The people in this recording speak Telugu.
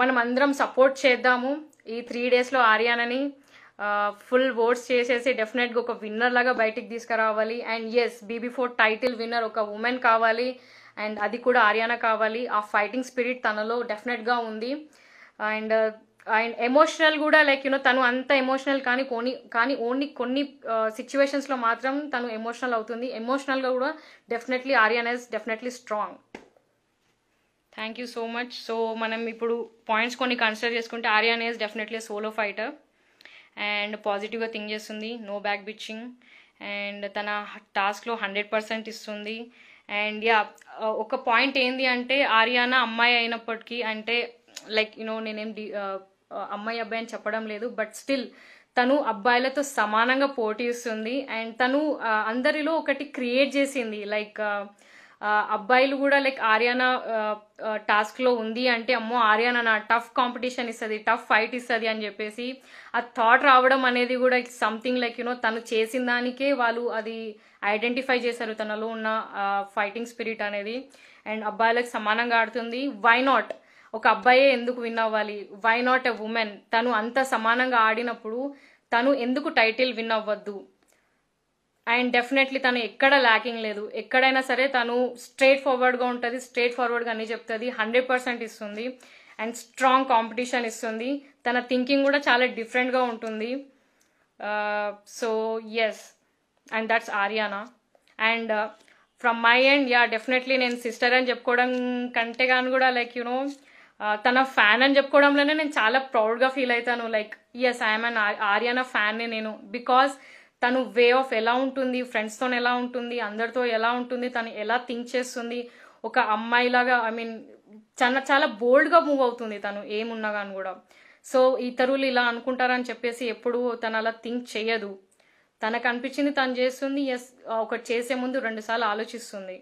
మనం అందరం సపోర్ట్ చేద్దాము ఈ త్రీ డేస్లో ఆర్యానని ఫుల్ ఓట్స్ చేసేసి డెఫినెట్గా ఒక విన్నర్ లాగా బయటికి తీసుకురావాలి and yes BB four title winner ఒక ఉమెన్ కావాలి అండ్ అది కూడా ఆర్యానా కావాలి ఆ ఫైటింగ్ స్పిరిట్ తనలో డెఫినెట్గా ఉంది అండ్ అండ్ ఎమోషనల్ కూడా లైక్ యూనో తను అంత ఎమోషనల్ కానీ కొన్ని కానీ ఓన్లీ కొన్ని సిచ్యువేషన్స్లో మాత్రం తను ఎమోషనల్ అవుతుంది ఎమోషనల్గా కూడా definitely Ariyana is definitely strong thank you so much so మనం ఇప్పుడు పాయింట్స్ కొన్ని కన్సిడర్ చేసుకుంటే Ariyan is definitely solo fighter and పాజిటివ్గా థింక్ చేస్తుంది నో బ్యాక్ బిచ్చింగ్ అండ్ తన టాస్క్లో హండ్రెడ్ పర్సెంట్ ఇస్తుంది అండ్ యా uh, ఒక పాయింట్ ఏంది అంటే ఆర్యానా అమ్మాయి అయినప్పటికీ అంటే లైక్ యునో నేనేం uh, uh, అమ్మాయి అబ్బాయి అని చెప్పడం లేదు బట్ స్టిల్ తను అబ్బాయిలతో సమానంగా పోటీ ఇస్తుంది అండ్ తను అందరిలో ఒకటి క్రియేట్ చేసింది లైక్ అబ్బాయిలు కూడా లైక్ ఆర్యానా టాస్క్లో ఉంది అంటే అమ్మో ఆర్యానా నా టఫ్ కాంపిటీషన్ ఇస్తుంది టఫ్ ఫైట్ ఇస్తుంది అని చెప్పేసి ఆ థాట్ రావడం అనేది కూడా ఇట్స్ సంథింగ్ లైక్ యునో తను చేసిన దానికే వాళ్ళు అది ఐడెంటిఫై చేశారు తనలో ఉన్న ఫైటింగ్ స్పిరిట్ అనేది అండ్ అబ్బాయిలకు సమానంగా ఆడుతుంది వై నాట్ ఒక అబ్బాయే ఎందుకు విన్ అవ్వాలి వై నాట్ ఎ ఉమెన్ తను అంత సమానంగా ఆడినప్పుడు తను ఎందుకు టైటిల్ విన్ అవ్వద్దు అండ్ డెఫినెట్లీ తను ఎక్కడ ల్యాకింగ్ లేదు ఎక్కడైనా సరే తను స్ట్రేట్ ఫార్వర్డ్గా ఉంటుంది స్ట్రేట్ ఫార్వర్డ్గా అన్నీ చెప్తుంది హండ్రెడ్ పర్సెంట్ ఇస్తుంది అండ్ స్ట్రాంగ్ కాంపిటీషన్ ఇస్తుంది తన థింకింగ్ కూడా చాలా డిఫరెంట్గా ఉంటుంది so yes and that's Ariyana and from my end ya definitely నేను సిస్టర్ అని చెప్పుకోవడం కంటే కానీ కూడా లైక్ యునో తన ఫ్యాన్ అని చెప్పుకోవడంలోనే నేను చాలా ప్రౌడ్గా ఫీల్ అవుతాను like yes I'm an Ariyana ఫ్యాన్ని నేను బికాస్ తను వే ఆఫ్ ఎలా ఉంటుంది ఫ్రెండ్స్తో ఎలా ఉంటుంది అందరితో ఎలా ఉంటుంది తను ఎలా థింక్ చేస్తుంది ఒక అమ్మాయిలాగా ఐ మీన్ చాలా చాలా బోల్డ్గా మూవ్ అవుతుంది తను ఏమున్నా కానీ కూడా సో ఇతరులు ఇలా అనుకుంటారని చెప్పేసి ఎప్పుడు తను అలా థింక్ చేయదు తనకు అనిపించింది తను చేస్తుంది ఎస్ ఒకటి చేసే ముందు రెండుసార్లు ఆలోచిస్తుంది